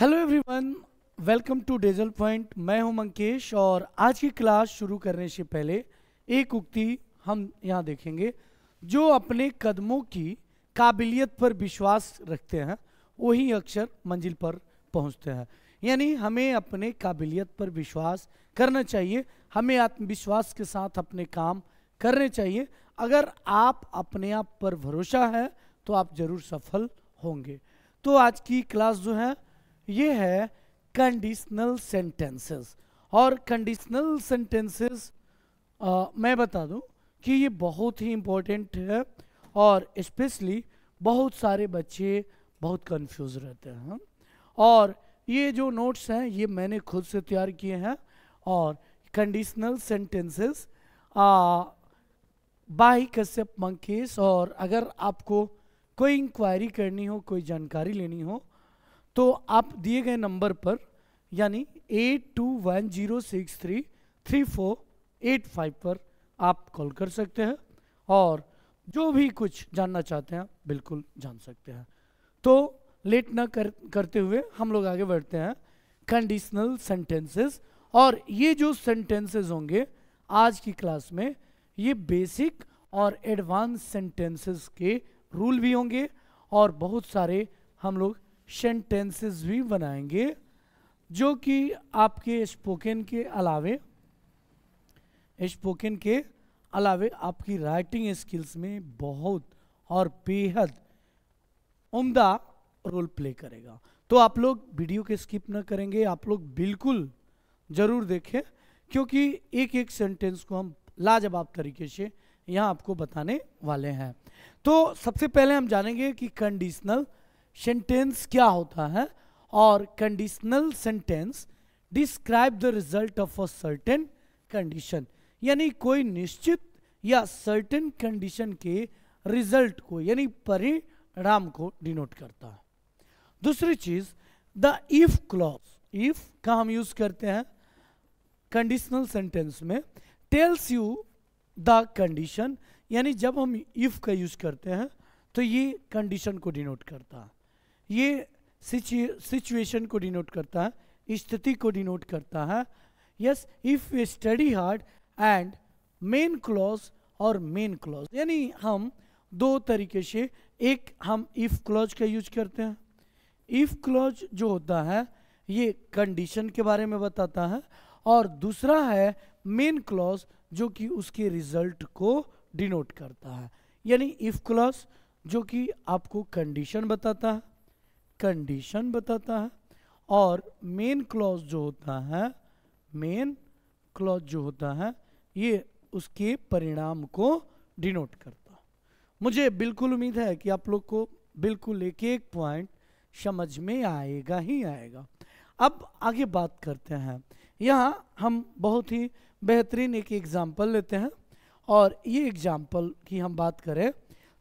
Hello everyone welcome to dazzle point मैं हूं मंकेश और आज की क्लास शुरू करने से पहले एक उक्ति हम यहां देखेंगे जो अपने कदमों की काबिलियत पर विश्वास रखते हैं वही अक्सर मंजिल पर पहुंचते हैं यानी हमें अपने काबिलियत पर विश्वास करना चाहिए हमें आत्मविश्वास के साथ अपने काम करने चाहिए अगर आप अपने आप पर भरोसा है तो आप ज़रूर सफल होंगे तो आज की क्लास जो है ये है कंडीशनल सेंटेंसेस और कंडीशनल सेंटेंसेस मैं बता दूं कि ये बहुत ही इम्पोर्टेंट है और स्पेशली बहुत सारे बच्चे बहुत कंफ्यूज रहते हैं हाँ। और ये जो नोट्स हैं ये मैंने खुद से तैयार किए हैं और conditional sentences by Kashyap Mankesh और अगर आपको कोई इंक्वायरी करनी हो कोई जानकारी लेनी हो तो आप दिए गए नंबर पर यानी eight two one zero six three three four eight five पर आप कॉल कर सकते हैं और जो भी कुछ जानना चाहते हैं बिल्कुल जान सकते हैं तो लेट ना कर करते हुए हम लोग आगे बढ़ते हैं कंडीशनल सेंटेंसेस और ये जो सेंटेंसेस होंगे आज की क्लास में ये बेसिक और एडवांस सेंटेंसेस के रूल भी होंगे और बहुत सारे हम लोग सेंटेंसेस भी बनाएंगे जो कि आपके स्पोकन के अलावे स्पोकन के अलावे आपकी राइटिंग स्किल्स में बहुत और बेहद उम्दा रोल प्ले करेगा तो आप लोग वीडियो के स्किप ना करेंगे आप लोग बिल्कुल ज़रूर देखें क्योंकि एक एक सेंटेंस को हम लाजवाब तरीके से यहां आपको बताने वाले हैं तो सबसे पहले हम जानेंगे कि कंडीशनल सेंटेंस क्या होता है और conditional sentence describe the result of a certain condition यानी कोई निश्चित या सर्टेन कंडीशन के रिजल्ट को यानी परिणाम को डिनोट करता है दूसरी चीज द इफ क्लॉज इफ का हम यूज करते हैं कंडीशनल सेंटेंस में टेल्स यू द कंडीशन यानी जब हम इफ का यूज करते हैं तो ये कंडीशन को डिनोट करता है ये सिचुएशन को डिनोट करता है स्थिति को डिनोट करता है yes if you study hard and main clause और मेन क्लॉज यानी हम दो तरीके से एक हम इफ क्लॉज का यूज करते हैं इफ क्लॉज जो होता है ये कंडीशन के बारे में बताता है और दूसरा है मेन क्लॉज जो कि उसके रिजल्ट को डिनोट करता है यानी इफ क्लॉज जो कि आपको कंडीशन बताता है कंडीशन बताता है और मेन क्लॉज जो होता है मेन क्लॉज जो होता है ये उसके परिणाम को डिनोट करता मुझे बिल्कुल उम्मीद है कि आप लोग को बिल्कुल एक एक पॉइंट समझ में आएगा ही आएगा अब आगे बात करते हैं यहाँ हम बहुत ही बेहतरीन एक एग्जाम्पल लेते हैं और ये एग्जाम्पल की हम बात करें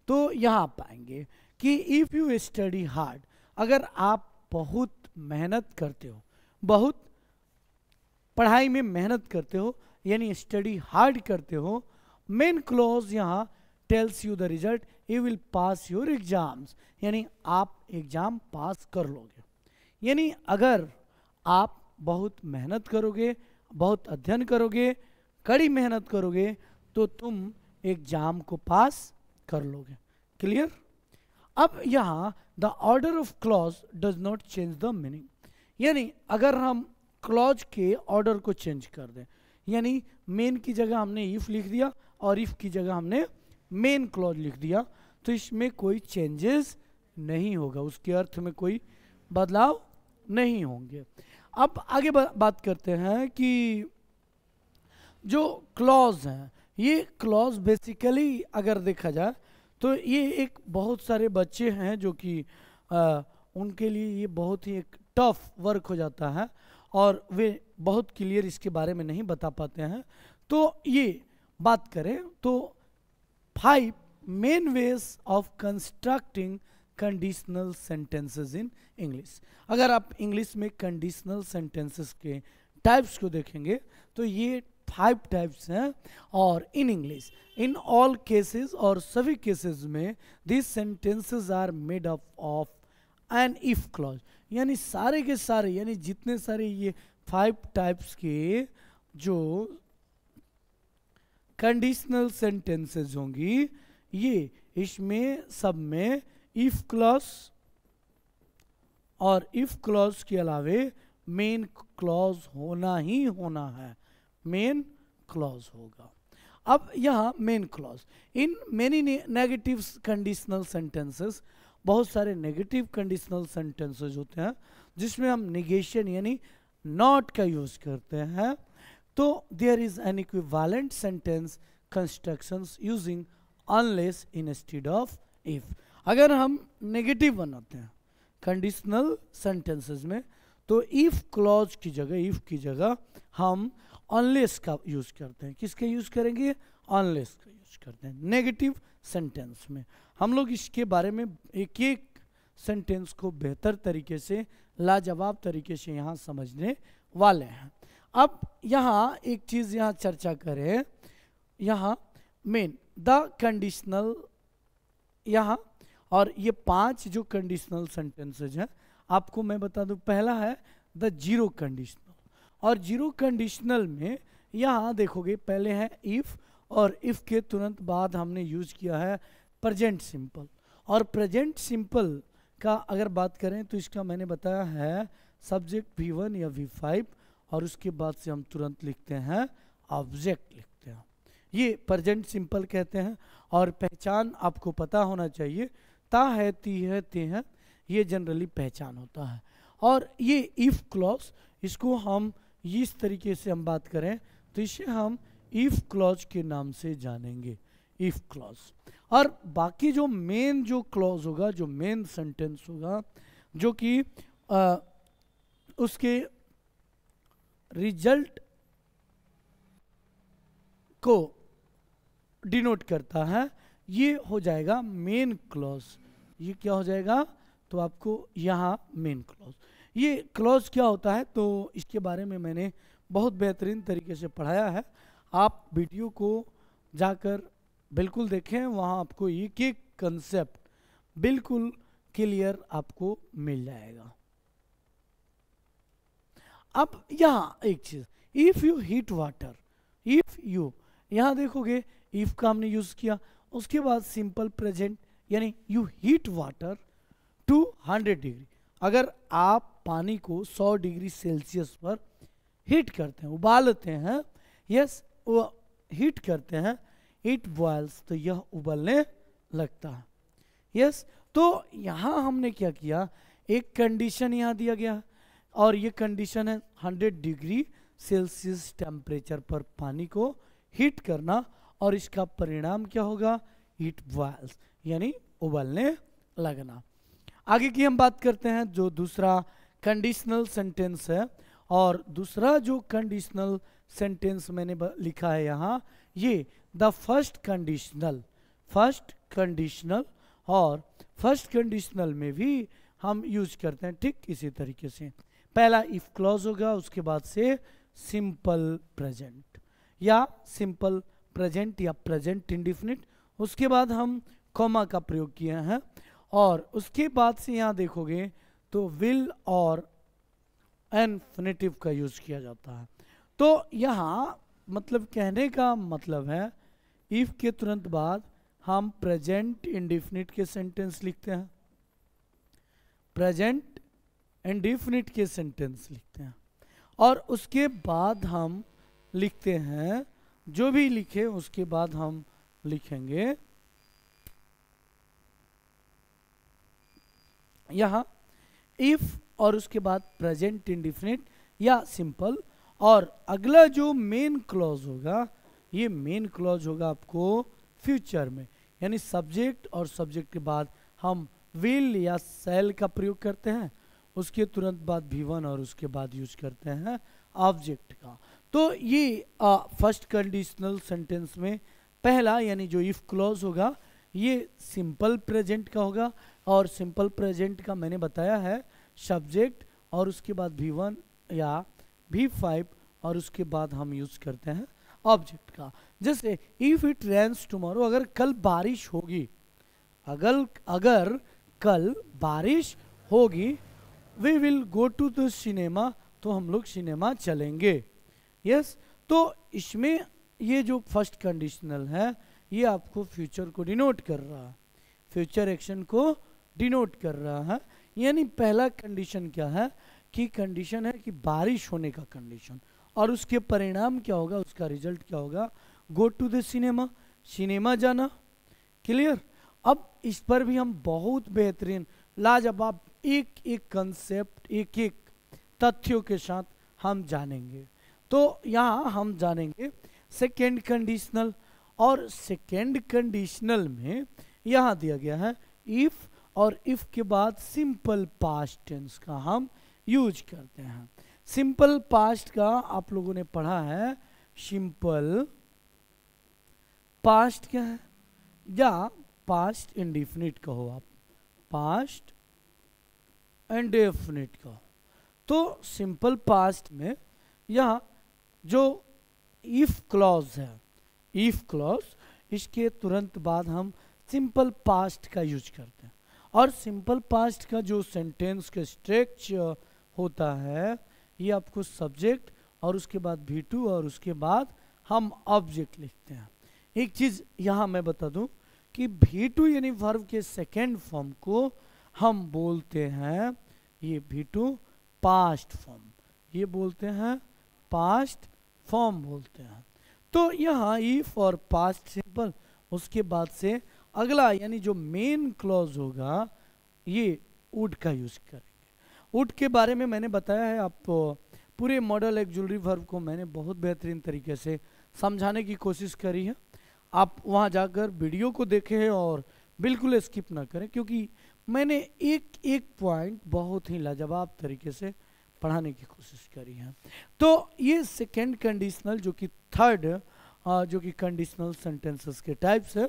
तो यहाँ पाएंगे कि इफ़ यू स्टडी हार्ड अगर आप बहुत मेहनत करते हो बहुत पढ़ाई में मेहनत करते हो यानी स्टडी हार्ड करते हो मेन क्लोज यहाँ tells you the result you will pass your exams यानी आप एग्जाम पास कर लोगे यानी अगर आप बहुत मेहनत करोगे बहुत अध्ययन करोगे कड़ी मेहनत करोगे तो तुम एग्जाम को पास कर लोगे क्लियर अब यहाँ the order of clause does not change the meaning यानी अगर हम क्लॉज के ऑर्डर को चेंज कर दें यानी मेन की जगह हमने इफ लिख दिया और इफ की जगह हमने मेन क्लॉज लिख दिया तो इसमें कोई चेंजेस नहीं होगा उसके अर्थ में कोई बदलाव नहीं होंगे अब आगे बा, बात करते हैं कि जो क्लॉज हैं ये क्लॉज बेसिकली अगर देखा जाए तो ये एक बहुत सारे बच्चे हैं जो कि उनके लिए ये बहुत ही एक टफ वर्क हो जाता है और वे बहुत क्लियर इसके बारे में नहीं बता पाते हैं तो ये बात करें तो five main ways of constructing conditional sentences in English अगर आप इंग्लिश में कंडीशनल सेंटेंसेस के टाइप्स को देखेंगे तो ये फाइव टाइप्स हैं और in English in all cases और सभी केसेस में this sentences are made up of an if clause यानी सारे के सारे यानी जितने सारे ये फाइव टाइप्स के जो कंडीशनल सेंटेंसेस होंगी ये इसमें सब में इफ क्लॉज और इफ क्लॉज के अलावे मेन क्लॉज होना ही होना है मेन क्लॉज होगा अब यहाँ main clause in many negative conditional sentences बहुत सारे नेगेटिव कंडीशनल सेंटेंसेज होते हैं जिसमें हम निगेशन यानी नॉट का यूज करते हैं तो there is an equivalent sentence construction using unless instead of if अगर हम नेगेटिव बनाते हैं कंडीशनल सेंटेंसेज में तो इफ़ क्लॉज की जगह इफ़ की जगह हम ऑनलेस का यूज़ करते हैं किसके यूज़ करेंगे ऑनलेस का यूज़ करते हैं नेगेटिव सेंटेंस में हम लोग इसके बारे में एक एक सेंटेंस को बेहतर तरीके से लाजवाब तरीके से यहाँ समझने वाले हैं अब यहाँ एक चीज़ यहाँ चर्चा करें यहाँ मेन द कंडीशनल यहाँ और ये पांच जो कंडीशनल सेंटेंसेज हैं आपको मैं बता दूं पहला है द जीरो कंडीशनल और जीरो कंडीशनल में यहाँ देखोगे पहले है इफ़ और इफ़ के तुरंत बाद हमने यूज़ किया है प्रजेंट सिंपल और प्रजेंट सिंपल का अगर बात करें तो इसका मैंने बताया है सब्जेक्ट वी वन या वी फाइव और उसके बाद से हम तुरंत लिखते हैं ऑब्जेक्ट लिखते हैं ये प्रजेंट सिंपल कहते हैं और पहचान आपको पता होना चाहिए ता है ती है ते हैं ये जनरली पहचान होता है और ये इफ़ क्लॉज इसको हम इस तरीके से हम बात करें तो इसे हम इफ़ क्लॉज के नाम से जानेंगे इफ़ क्लॉज और बाकी जो मेन जो क्लॉज होगा जो मेन सेंटेंस होगा जो कि उसके रिजल्ट को डिनोट करता है ये हो जाएगा मेन क्लॉज ये क्या हो जाएगा तो आपको यहाँ मेन क्लॉज ये क्लॉज क्या होता है तो इसके बारे में मैंने बहुत बेहतरीन तरीके से पढ़ाया है आप वीडियो को जाकर बिल्कुल देखें वहाँ आपको एक एक कंसेप्ट बिल्कुल क्लियर आपको मिल जाएगा अब यहाँ एक चीज़ if you heat water if you यहाँ देखोगे इफ़ का हमने यूज़ किया उसके बाद सिंपल प्रेजेंट यानी you heat water hundred degree अगर आप पानी को सौ डिग्री सेल्सियस पर हीट करते हैं उबालते हैं यस वो हीट करते हैं इट बॉयल्स तो यह उबलने लगता है यस तो यहाँ हमने क्या किया एक कंडीशन यहाँ दिया गया और ये कंडीशन है 100 डिग्री सेल्सियस टेम्परेचर पर पानी को हीट करना और इसका परिणाम क्या होगा हीट बॉयल्स यानी उबलने लगना आगे की हम बात करते हैं जो दूसरा कंडीशनल सेंटेंस है और दूसरा जो कंडीशनल सेंटेंस मैंने लिखा है यहाँ ये the first conditional first conditional और फर्स्ट कंडीशनल में भी हम यूज करते हैं ठीक इसी तरीके से पहला इफ क्लॉज होगा उसके बाद से सिंपल प्रेजेंट या सिंपल प्रेजेंट या प्रेजेंट इंडिफिनिट उसके बाद हम कॉमा का प्रयोग किए हैं और उसके बाद से यहाँ देखोगे तो विल और एनफिनेटिव का यूज किया जाता है तो यहाँ मतलब कहने का मतलब है इफ़ के तुरंत बाद हम प्रेजेंट इंडिफिनिट के सेंटेंस लिखते हैं प्रेजेंट इंडिफिनिट के सेंटेंस लिखते हैं और उसके बाद हम लिखते हैं जो भी लिखे उसके बाद हम लिखेंगे यहाँ इफ़ और उसके बाद प्रेजेंट इंडिफिनिट या सिंपल और अगला जो मेन क्लॉज होगा ये मेन क्लॉज होगा आपको फ्यूचर में यानी सब्जेक्ट और सब्जेक्ट के बाद हम विल या सेल का प्रयोग करते हैं उसके तुरंत बाद भीवन और उसके बाद यूज करते हैं ऑब्जेक्ट का तो ये फर्स्ट कंडीशनल सेंटेंस में पहला यानी जो इफ क्लॉज होगा ये सिंपल प्रेजेंट का होगा और सिंपल प्रेजेंट का मैंने बताया है सब्जेक्ट और उसके बाद भी वन या भी फाइव और उसके बाद हम यूज करते हैं ऑब्जेक्ट का जैसे इफ इट रेंस टुमारो अगर कल बारिश होगी अगर अगर कल बारिश होगी we will go to the cinema तो हम लोग सिनेमा चलेंगे यस yes? तो इसमें ये जो फर्स्ट कंडीशनल है ये आपको फ्यूचर को डिनोट कर रहा फ्यूचर एक्शन को डिनोट कर रहा है यानी पहला कंडीशन क्या है कि कंडीशन है कि बारिश होने का कंडीशन और उसके परिणाम क्या होगा उसका रिजल्ट क्या होगा go to the cinema cinema जाना क्लियर अब इस पर भी हम बहुत बेहतरीन लाजवाब एक एक कंसेप्ट एक एक तथ्यों के साथ हम जानेंगे तो यहाँ हम जानेंगे सेकेंड कंडीशनल और सेकेंड कंडीशनल में यहाँ दिया गया है इफ़ और इफ़ के बाद सिंपल पास्ट टेंस का हम यूज करते हैं सिंपल पास्ट का आप लोगों ने पढ़ा है सिंपल पास्ट क्या है या पास्ट इंडिफिनिट कहो आप पास्ट इंडिफिनिट कहो तो सिंपल पास्ट में यहाँ जो इफ क्लॉज है इफ क्लॉज इसके तुरंत बाद हम सिंपल पास्ट का यूज करते हैं और सिंपल पास्ट का जो सेंटेंस का स्ट्रक्चर होता है ये आपको सब्जेक्ट और उसके बाद भी टू और उसके बाद हम ऑब्जेक्ट लिखते हैं एक चीज़ यहाँ मैं बता दूँ कि भी टू यानी वर्व के सेकेंड फॉर्म को हम बोलते हैं ये भी टू पास्ट फॉर्म ये बोलते हैं पास्ट फॉर्म बोलते हैं तो यहाँ ई फॉर पास्ट सिंपल उसके बाद से अगला यानी जो मेन क्लॉज होगा ये वुड का यूज करेंगे वुड के बारे में मैंने बताया है आप पूरे मॉडल एक ज्वेलरी वर्व को मैंने बहुत बेहतरीन तरीके से समझाने की कोशिश करी है आप वहाँ जाकर वीडियो को देखें और बिल्कुल स्किप ना करें क्योंकि मैंने एक एक पॉइंट बहुत ही लाजवाब तरीके से पढ़ाने की कोशिश करी है तो ये सेकेंड कंडीशनल जो कि थर्ड हाँ, जो कि कंडीशनल सेंटेंसेस के टाइप्स है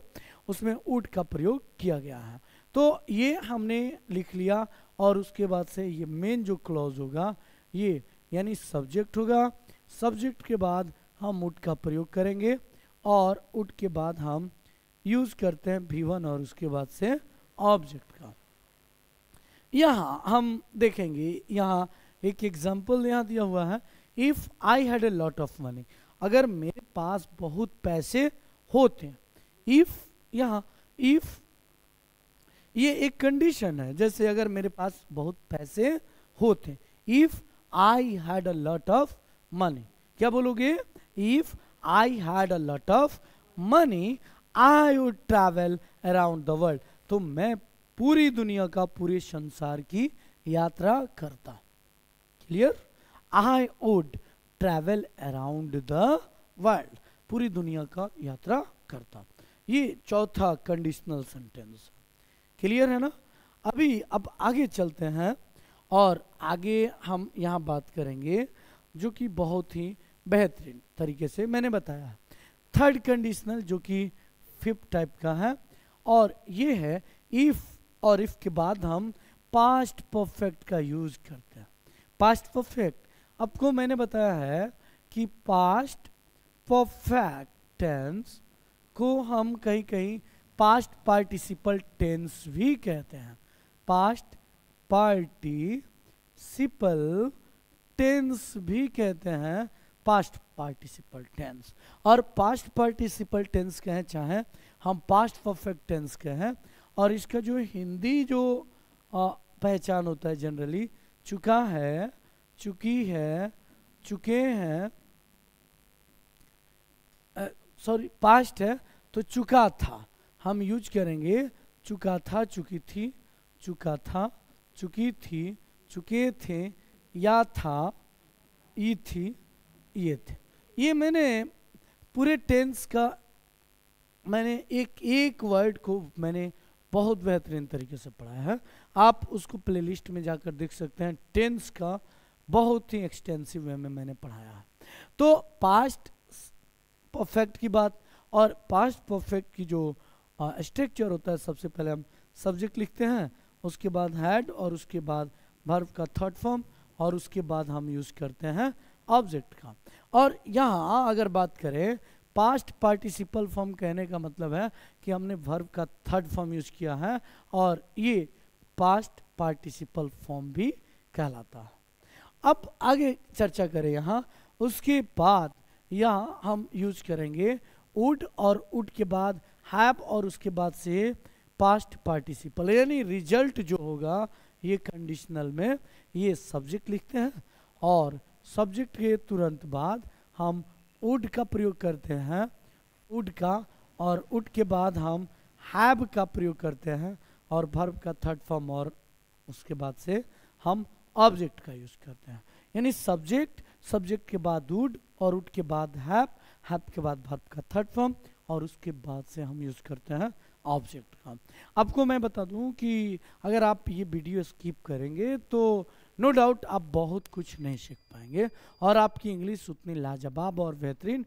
उसमें उड का प्रयोग किया गया है तो ये हमने लिख लिया और उसके बाद से ये मेन जो क्लॉज होगा ये यानी सब्जेक्ट होगा सब्जेक्ट के बाद हम उड का प्रयोग करेंगे और उड के बाद हम यूज़ करते हैं भी और उसके बाद से ऑब्जेक्ट का यहाँ हम देखेंगे यहाँ एक एग्जाम्पल यहाँ दिया हुआ है if I had a lot of money अगर मेरे पास बहुत पैसे होते इफ यहाँ इफ ये एक कंडीशन है जैसे अगर मेरे पास बहुत पैसे होते if I had a lot of money क्या बोलोगे if I had a lot of money I would travel around the world तो मैं पूरी दुनिया का पूरे संसार की यात्रा करता clear I would travel around the world पूरी दुनिया का यात्रा करता ये चौथा कंडीशनल सेंटेंस क्लियर है ना अभी अब आगे चलते हैं और आगे हम यहाँ बात करेंगे जो कि बहुत ही बेहतरीन तरीके से मैंने बताया है थर्ड कंडीशनल जो कि फिफ्थ टाइप का है और ये है इफ़ और इफ़ के बाद हम पास्ट परफेक्ट का यूज़ करते हैं पास्ट परफेक्ट आपको मैंने बताया है कि पास्ट परफेक्ट टेंस को हम कहीं कहीं पास्ट पार्टिसिपल टेंस भी कहते हैं पास्ट पार्टिसिपल टेंस भी कहते हैं पास्ट पार्टिसिपल टेंस और पास्ट पार्टिसिपल टेंस कहें चाहे हम पास्ट परफेक्ट टेंस कहें और इसका जो हिंदी जो पहचान होता है जनरली चुका है चुकी है चुके हैं सॉरी पास्ट है तो चुका था हम यूज करेंगे चुका था चुकी थी चुका था चुकी थी चुके थे या था ई थी ये थे ये मैंने पूरे टेंस का मैंने एक एक वर्ड को मैंने बहुत बेहतरीन तरीके से पढ़ाया है आप उसको प्लेलिस्ट में जाकर देख सकते हैं टेंस का बहुत ही एक्सटेंसिव वे में मैंने पढ़ाया है तो पास्ट परफेक्ट की बात और पास्ट परफेक्ट की जो स्ट्रक्चर होता है सबसे पहले हम सब्जेक्ट लिखते हैं उसके बाद हैड और उसके बाद भर्व का थर्ड फॉर्म और उसके बाद हम यूज़ करते हैं ऑब्जेक्ट का और यहाँ अगर बात करें पास्ट पार्टिसिपल फॉर्म कहने का मतलब है कि हमने वर्ब का थर्ड फॉर्म यूज किया है और ये पास्ट पार्टिसिपल फॉर्म भी कहलाता है अब आगे चर्चा करें यहाँ उसके बाद यहाँ हम यूज करेंगे उड और उड के बाद हैप और उसके बाद से पास्ट पार्टिसिपल यानी रिजल्ट जो होगा ये कंडीशनल में ये सब्जेक्ट लिखते हैं और सब्जेक्ट के तुरंत बाद हम उड का प्रयोग करते हैं उड का और उड के बाद हम हैब का प्रयोग करते हैं और भर्व का थर्ड फॉर्म और उसके बाद से हम ऑब्जेक्ट का यूज करते हैं यानी सब्जेक्ट सब्जेक्ट के बाद वुड और वुड के बाद हैप हैप के बाद भर्ब का थर्ड फॉर्म और उसके बाद से हम यूज करते हैं ऑब्जेक्ट का आपको मैं बता दूं कि अगर आप ये वीडियो स्किप करेंगे तो नो no डाउट आप बहुत कुछ नहीं सीख पाएंगे और आपकी इंग्लिश उतनी लाजवाब और बेहतरीन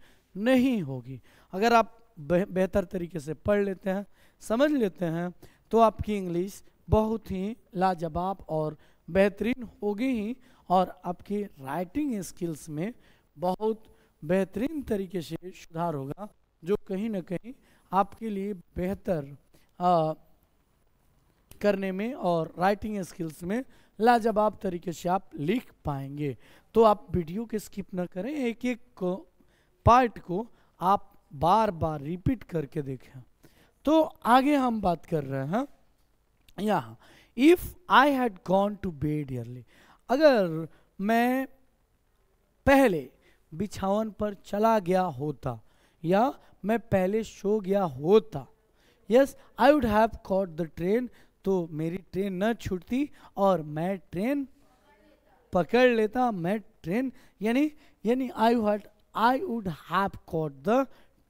नहीं होगी अगर आप बेहतर तरीके से पढ़ लेते हैं समझ लेते हैं तो आपकी इंग्लिश बहुत ही लाजवाब और बेहतरीन होगी ही और आपकी राइटिंग स्किल्स में बहुत बेहतरीन तरीके से सुधार होगा जो कहीं ना कहीं आपके लिए बेहतर करने में और राइटिंग स्किल्स में लाजवाब तरीके से आप लिख पाएंगे तो आप वीडियो के स्किप ना करें एक एक को पार्ट को आप बार बार रिपीट करके देखें तो आगे हम बात कर रहे हैं यहाँ if I had gone to bed early अगर मैं पहले बिछावन पर चला गया होता या मैं पहले सो गया होता yes I would have caught the train तो मेरी ट्रेन न छूटती और मैं ट्रेन पकड़ लेता मैं ट्रेन यानी यानी I what I would have caught the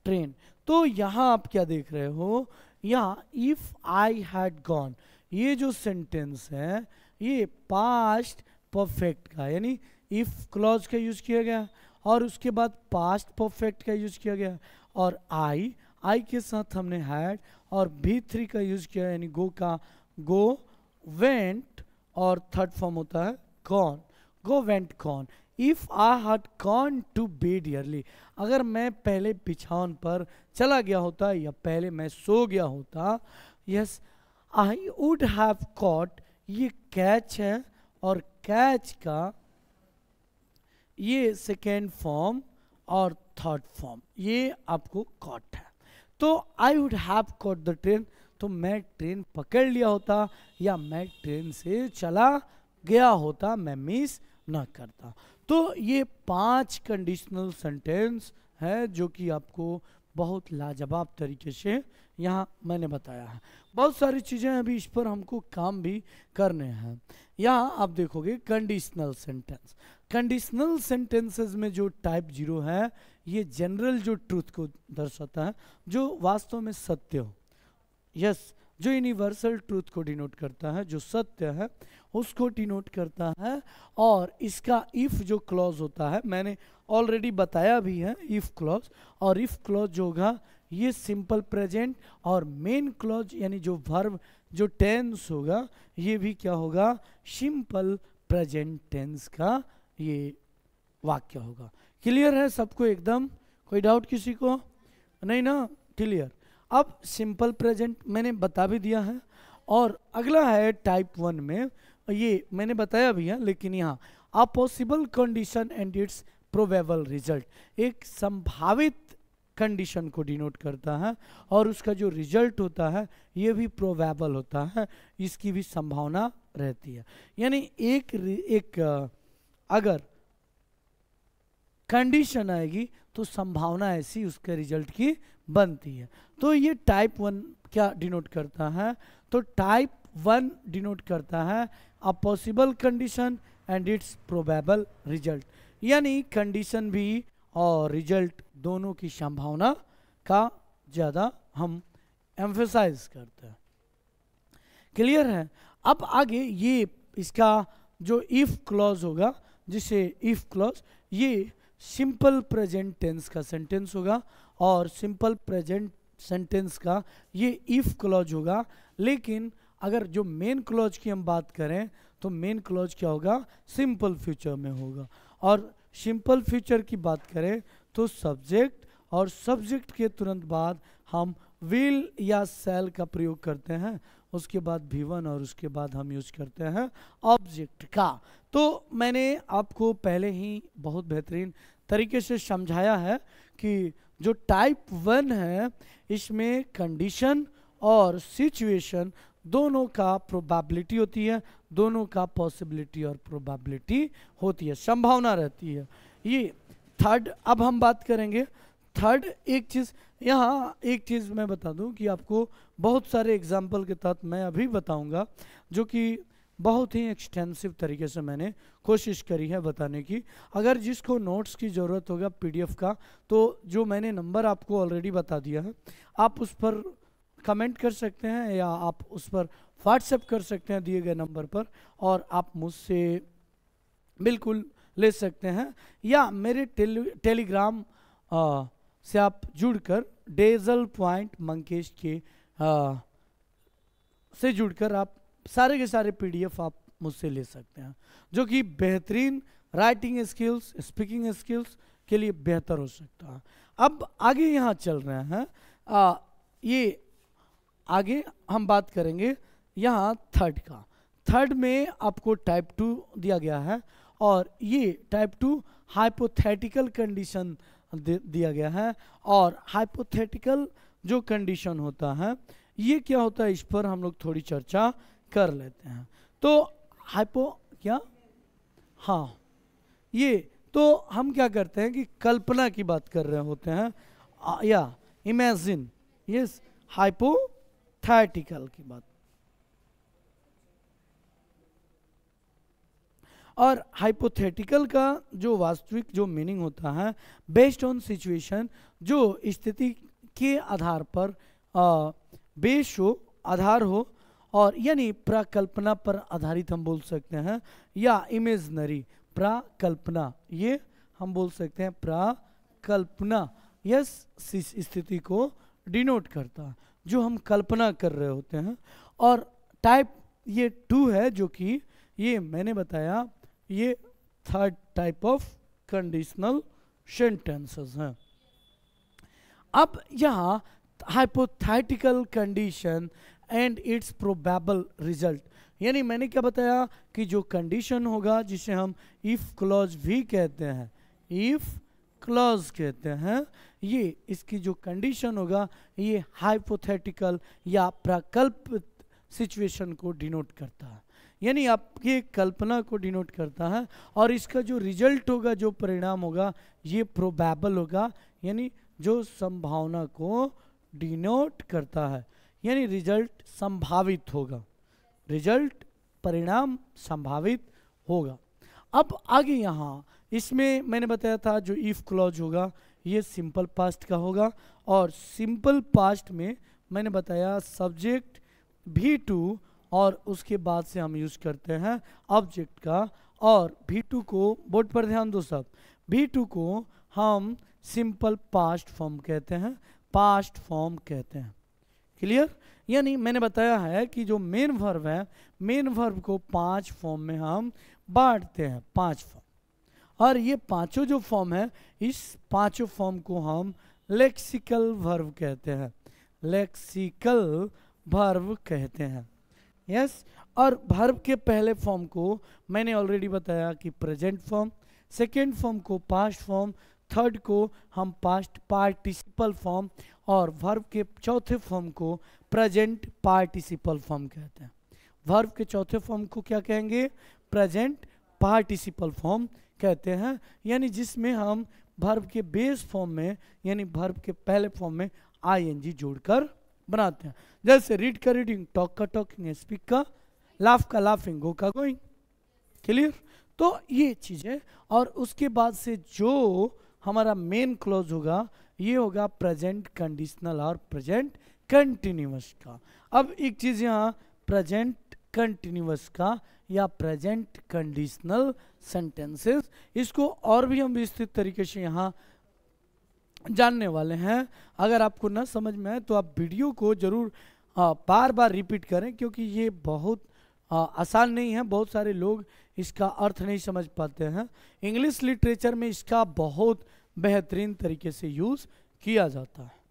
train तो यहाँ आप क्या देख रहे हो यहाँ इफ आई हैड गॉन ये जो सेंटेंस है ये पास्ट परफेक्ट का यानी इफ क्लॉज का यूज किया गया और उसके बाद पास्ट परफेक्ट का यूज किया गया और आई आई के साथ हमने हैड और भी थ्री का यूज किया यानी गो का गो वेंट और थर्ड फॉर्म होता है कौन गो वेंट कौन इफ आई हट कॉन टू बेड ईयरली अगर मैं पहले बिछावन पर चला गया होता या पहले मैं सो गया होता yes yes, I would have caught ये कैच है और कैच का ये सेकेंड फॉर्म और थर्ड फॉर्म ये आपको कॉट है तो I would have caught the train तो मैं ट्रेन पकड़ लिया होता या मैं ट्रेन से चला गया होता मैं मिस ना करता तो ये पांच कंडीशनल सेंटेंस है जो कि आपको बहुत लाजवाब तरीके से यहाँ मैंने बताया है बहुत सारी चीज़ें अभी इस पर हमको काम भी करने हैं यहाँ आप देखोगे कंडीशनल सेंटेंस कंडीशनल सेंटेंसेस में जो टाइप जीरो है ये जनरल जो ट्रूथ को दर्शाता है जो वास्तव में सत्य हो यस जो यूनिवर्सल ट्रूथ को डिनोट करता है जो सत्य है उसको डिनोट करता है और इसका इफ़ जो क्लॉज होता है मैंने ऑलरेडी बताया भी है इफ़ क्लॉज और इफ़ क्लॉज जो होगा ये सिंपल प्रेजेंट और मेन क्लॉज यानी जो वर्ब जो टेंस होगा ये भी क्या होगा सिंपल प्रेजेंट टेंस का ये वाक्य होगा क्लियर है सबको एकदम कोई डाउट किसी को नहीं ना क्लियर अब सिंपल प्रेजेंट मैंने बता भी दिया है और अगला है टाइप वन में ये मैंने बताया भी है लेकिन यहाँ a possible condition and its probable result एक संभावित कंडीशन को डिनोट करता है और उसका जो रिजल्ट होता है ये भी प्रोबेबल होता है इसकी भी संभावना रहती है यानी एक एक अगर कंडीशन आएगी तो संभावना ऐसी उसके रिजल्ट की बनती है तो ये टाइप वन क्या डिनोट करता है तो टाइप वन डिनोट करता है a possible condition and its probable result यानी कंडीशन भी और रिजल्ट दोनों की संभावना का ज़्यादा हम एम्फेसाइज करते हैं क्लियर है अब आगे ये इसका जो इफ़ क्लॉज होगा जिसे इफ़ क्लॉज ये सिंपल प्रेजेंट टेंस का सेंटेंस होगा और सिंपल प्रेजेंट सेंटेंस का ये इफ़ क्लॉज होगा लेकिन अगर जो मेन क्लॉज की हम बात करें तो मेन क्लॉज क्या होगा सिंपल फ्यूचर में होगा और सिंपल फीचर की बात करें तो सब्जेक्ट और सब्जेक्ट के तुरंत बाद हम विल या सेल का प्रयोग करते हैं उसके बाद भीवन और उसके बाद हम यूज करते हैं ऑब्जेक्ट का तो मैंने आपको पहले ही बहुत बेहतरीन तरीके से समझाया है कि जो टाइप वन है इसमें कंडीशन और सिचुएशन दोनों का प्रोबेबिलिटी होती है दोनों का पॉसिबिलिटी और प्रोबेबिलिटी होती है संभावना रहती है ये थर्ड अब हम बात करेंगे थर्ड एक चीज़ यहाँ एक चीज़ मैं बता दूँ कि आपको बहुत सारे एग्जाम्पल के तहत मैं अभी बताऊँगा जो कि बहुत ही एक्सटेंसिव तरीके से मैंने कोशिश करी है बताने की अगर जिसको नोट्स की ज़रूरत होगा पीडीएफ का तो जो मैंने नंबर आपको ऑलरेडी बता दिया है आप उस पर कमेंट कर सकते हैं या आप उस पर व्हाट्सएप कर सकते हैं दिए गए नंबर पर और आप मुझसे बिल्कुल ले सकते हैं या मेरे टेली टेलीग्राम आ, से आप जुड़कर डेजल पॉइंट मंकेश के आ, से जुड़कर आप सारे के सारे पीडीएफ आप मुझसे ले सकते हैं जो कि बेहतरीन राइटिंग स्किल्स स्पीकिंग स्किल्स के लिए बेहतर हो सकता है अब आगे यहाँ चल रहे हैं आ, ये आगे हम बात करेंगे यहाँ थर्ड का थर्ड में आपको टाइप टू दिया गया है और ये टाइप टू हाइपोथेटिकल कंडीशन दिया गया है और हाइपोथेटिकल जो कंडीशन होता है ये क्या होता है इस पर हम लोग थोड़ी चर्चा कर लेते हैं तो हाइपो क्या हाँ ये तो हम क्या करते हैं कि कल्पना की बात कर रहे होते हैं या इमेजिन यस हाइपो थर्टिकल की बात और हाइपोथेटिकल का जो वास्तविक जो मीनिंग होता है बेस्ड ऑन सिचुएशन जो स्थिति के आधार पर बेस हो आधार हो और यानी प्राकल्पना पर आधारित हम बोल सकते हैं या इमेजनरी प्राकल्पना ये हम बोल सकते हैं प्राकल्पना यस स्थिति को डिनोट करता है जो हम कल्पना कर रहे होते हैं और टाइप ये टू है जो कि ये मैंने बताया ये third type of conditional sentences हैं अब यहाँ hypothetical condition and its probable result यानी मैंने क्या बताया कि जो कंडीशन होगा जिसे हम इफ क्लॉज भी कहते हैं इफ क्लॉज कहते हैं ये इसकी जो कंडीशन होगा ये हाइपोथेटिकल या प्रकल्पित सिचुएशन को डिनोट करता है यानी आपकी कल्पना को डिनोट करता है और इसका जो रिजल्ट होगा जो परिणाम होगा ये प्रोबेबल होगा यानी जो संभावना को डिनोट करता है यानी रिजल्ट संभावित होगा रिजल्ट परिणाम संभावित होगा अब आगे यहाँ इसमें मैंने बताया था जो इफ़ क्लॉज होगा ये सिंपल पास्ट का होगा और सिंपल पास्ट में मैंने बताया सब्जेक्ट भी टू और उसके बाद से हम यूज़ करते हैं ऑब्जेक्ट का और भी टू को बोर्ड पर ध्यान दो सब भी टू को हम सिंपल पास्ट फॉर्म कहते हैं पास्ट फॉर्म कहते हैं क्लियर यानी मैंने बताया है कि जो मेन वर्ब है मेन वर्ब को पांच फॉर्म में हम बांटते हैं पांच फॉर्म और ये पांचों जो फॉर्म है इस पांचों फॉर्म को हम लेक्सिकल वर्व कहते हैं लेक्सिकल भर्व कहते हैं यस yes? और भर्व के पहले फॉर्म को मैंने ऑलरेडी बताया कि प्रेजेंट फॉर्म सेकेंड फॉर्म को पास्ट फॉर्म थर्ड को हम पास्ट पार्टिसिपल फॉर्म और वर्व के चौथे फॉर्म को प्रेजेंट पार्टिसिपल फॉर्म कहते हैं वर्व के चौथे फॉर्म को क्या कहेंगे प्रेजेंट पार्टिसिपल फॉर्म कहते हैं यानी जिसमें हम भर्व के बेस फॉर्म में यानी भर्व के पहले फॉर्म में आई एन जी जोड़कर बनाते हैं जैसे रीड का रीडिंग टॉक का टॉकिंग स्पीक का लाफ का लाफिंग गो का गोइंग क्लियर तो ये चीज़ें और उसके बाद से जो हमारा मेन क्लॉज होगा ये होगा प्रेजेंट कंडीशनल और प्रेजेंट कंटिन्यूस का अब एक चीज़ यहाँ प्रेजेंट कंटिन्यूस का या प्रेजेंट कंडीशनल सेंटेंसेस इसको और भी हम विस्तृत तरीके से यहाँ जानने वाले हैं अगर आपको ना समझ में आए तो आप वीडियो को ज़रूर बार बार रिपीट करें क्योंकि ये बहुत आ, आसान नहीं है बहुत सारे लोग इसका अर्थ नहीं समझ पाते हैं इंग्लिश लिटरेचर में इसका बहुत बेहतरीन तरीके से यूज़ किया जाता है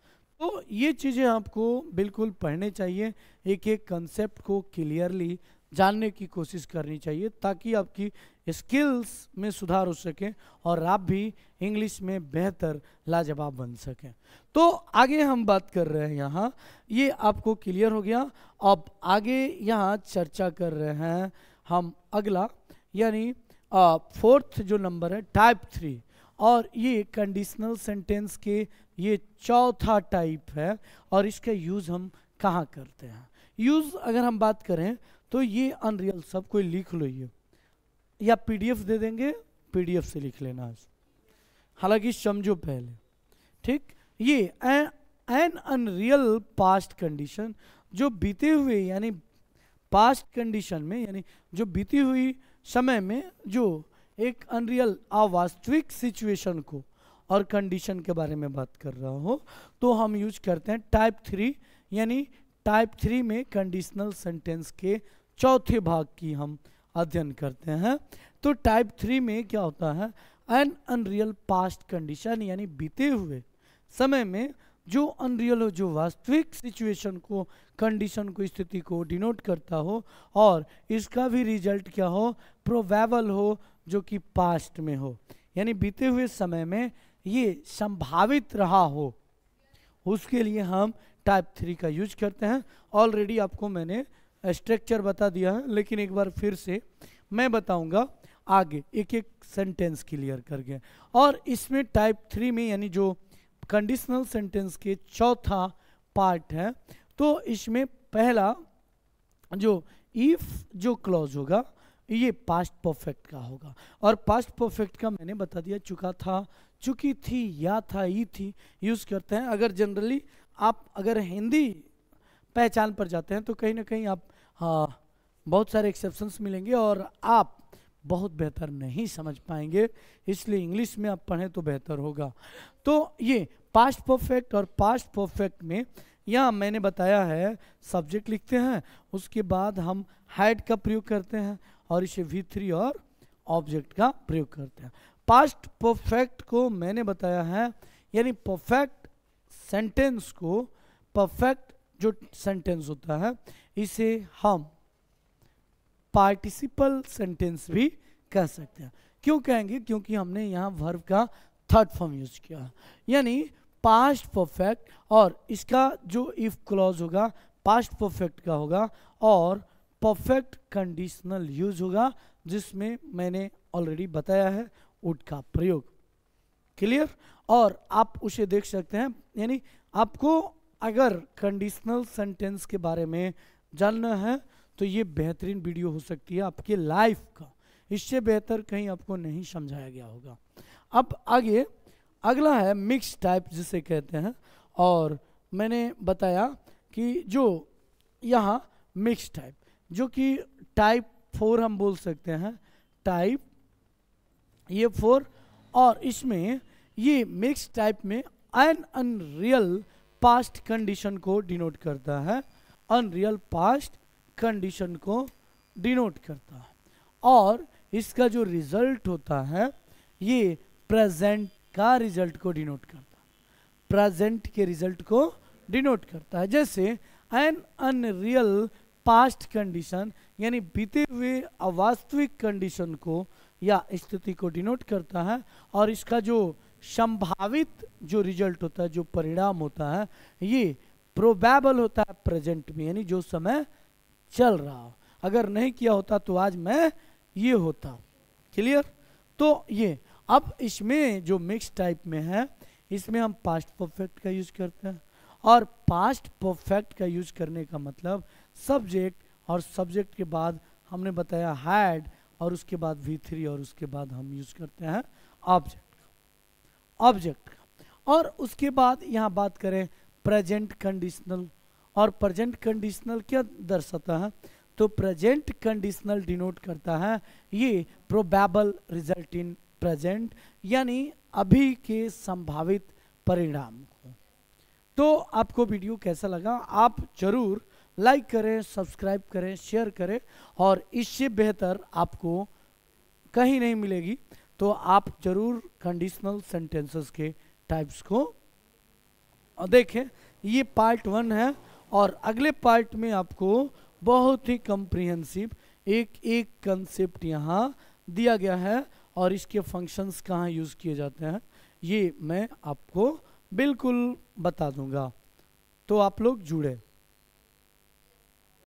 तो ये चीज़ें आपको बिल्कुल पढ़ने चाहिए एक एक कंसेप्ट को क्लियरली जानने की कोशिश करनी चाहिए ताकि आपकी स्किल्स में सुधार हो सके और आप भी इंग्लिश में बेहतर लाजवाब बन सकें तो आगे हम बात कर रहे हैं यहाँ ये आपको क्लियर हो गया अब आगे यहाँ चर्चा कर रहे हैं हम अगला यानी फोर्थ जो नंबर है टाइप थ्री और ये कंडीशनल सेंटेंस के ये चौथा टाइप है और इसका यूज़ हम कहाँ करते हैं यूज़ अगर हम बात करें तो ये अनरियल सब कोई लिख लो ये या पीडीएफ दे देंगे पीडीएफ से लिख लेना आज हालांकि समझो पहले ठीक ये एन अनरियल पास्ट कंडीशन जो बीते हुए यानी पास्ट कंडीशन में यानी जो बीती हुई समय में जो एक अनरियल अवास्तविक सिचुएशन को और कंडीशन के बारे में बात कर रहा हूँ तो हम यूज करते हैं टाइप थ्री यानी टाइप थ्री में कंडीशनल सेंटेंस के चौथे भाग की हम अध्ययन करते हैं तो टाइप थ्री में क्या होता है एन अनरियल पास्ट कंडीशन यानी बीते हुए समय में जो अनरियल हो जो वास्तविक सिचुएशन को कंडीशन को स्थिति को डिनोट करता हो और इसका भी रिजल्ट क्या हो प्रोवेबल हो जो कि पास्ट में हो यानी बीते हुए समय में ये संभावित रहा हो उसके लिए हम टाइप थ्री का यूज करते हैं ऑलरेडी आपको मैंने स्ट्रक्चर बता दिया है लेकिन एक बार फिर से मैं बताऊंगा आगे एक एक सेंटेंस क्लियर करके और इसमें टाइप थ्री में यानी जो कंडीशनल सेंटेंस के चौथा पार्ट है तो इसमें पहला जो इफ जो क्लॉज होगा ये पास्ट परफेक्ट का होगा और पास्ट परफेक्ट का मैंने बता दिया चुका था चुकी थी या था ई थी यूज़ करते हैं अगर जनरली आप अगर हिंदी पहचान पर जाते हैं तो कहीं ना कहीं आप हाँ बहुत सारे एक्सेप्शंस मिलेंगे और आप बहुत बेहतर नहीं समझ पाएंगे इसलिए इंग्लिश में आप पढ़ें तो बेहतर होगा तो ये पास्ट परफेक्ट और पास्ट परफेक्ट में यहाँ मैंने बताया है सब्जेक्ट लिखते हैं उसके बाद हम हैड का प्रयोग करते हैं और इसे वी थ्री और ऑब्जेक्ट का प्रयोग करते हैं पास्ट परफेक्ट को मैंने बताया है यानी परफेक्ट सेंटेंस को परफेक्ट जो सेंटेंस होता है इसे हम पार्टिसिपल सेंटेंस भी कह सकते हैं क्यों कहेंगे क्योंकि हमने यहाँ वर्ब का थर्ड फॉर्म यूज किया यानी पास्ट परफेक्ट और इसका जो इफ क्लॉज होगा पास्ट परफेक्ट का होगा और परफेक्ट कंडीशनल यूज होगा जिसमें मैंने ऑलरेडी बताया है वुड का प्रयोग क्लियर और आप उसे देख सकते हैं यानी आपको अगर कंडीशनल सेंटेंस के बारे में जानना है तो ये बेहतरीन वीडियो हो सकती है आपके लाइफ का इससे बेहतर कहीं आपको नहीं समझाया गया होगा अब आगे अगला है मिक्स टाइप जिसे कहते हैं और मैंने बताया कि जो यहाँ मिक्स टाइप जो कि टाइप फोर हम बोल सकते हैं टाइप ये फोर और इसमें ये मिक्स टाइप में एन अनरियल पास्ट कंडीशन को डिनोट करता है अनरियल पास्ट कंडीशन को डिनोट करता है और इसका जो रिजल्ट होता है ये प्रेजेंट का रिजल्ट को डिनोट करता है प्रेजेंट के रिजल्ट को डिनोट करता है जैसे एन अनरियल पास्ट कंडीशन यानी बीते हुए अवास्तविक कंडीशन को या स्थिति को डिनोट करता है और इसका जो संभावित जो रिजल्ट होता है जो परिणाम होता है ये प्रोबेबल होता है प्रेजेंट में यानी जो समय चल रहा हो अगर नहीं किया होता तो आज मैं ये होता क्लियर तो ये अब इसमें जो मिक्स टाइप में है इसमें हम पास्ट परफेक्ट का यूज करते हैं और पास्ट परफेक्ट का यूज करने का मतलब सब्जेक्ट और सब्जेक्ट के बाद हमने बताया हैड और उसके बाद वी थ्री और उसके बाद हम यूज करते हैं ऑब्जेक्ट का ऑब्जेक्ट का और उसके बाद यहाँ बात करें प्रेजेंट कंडीशनल और प्रेजेंट कंडीशनल क्या दर्शाता है तो प्रेजेंट कंडीशनल डिनोट करता है ये प्रोबेबल रिजल्ट इन प्रेजेंट यानी अभी के संभावित परिणाम को तो आपको वीडियो कैसा लगा आप जरूर लाइक करें सब्सक्राइब करें शेयर करें और इससे बेहतर आपको कहीं नहीं मिलेगी तो आप जरूर कंडीशनल सेंटेंसेस के टाइप्स को देखें ये पार्ट वन है और अगले पार्ट में आपको बहुत ही कंप्रिहेंसिव एक एक कंसेप्ट यहाँ दिया गया है और इसके फंक्शंस कहाँ यूज़ किए जाते हैं ये मैं आपको बिल्कुल बता दूंगा तो आप लोग जुड़े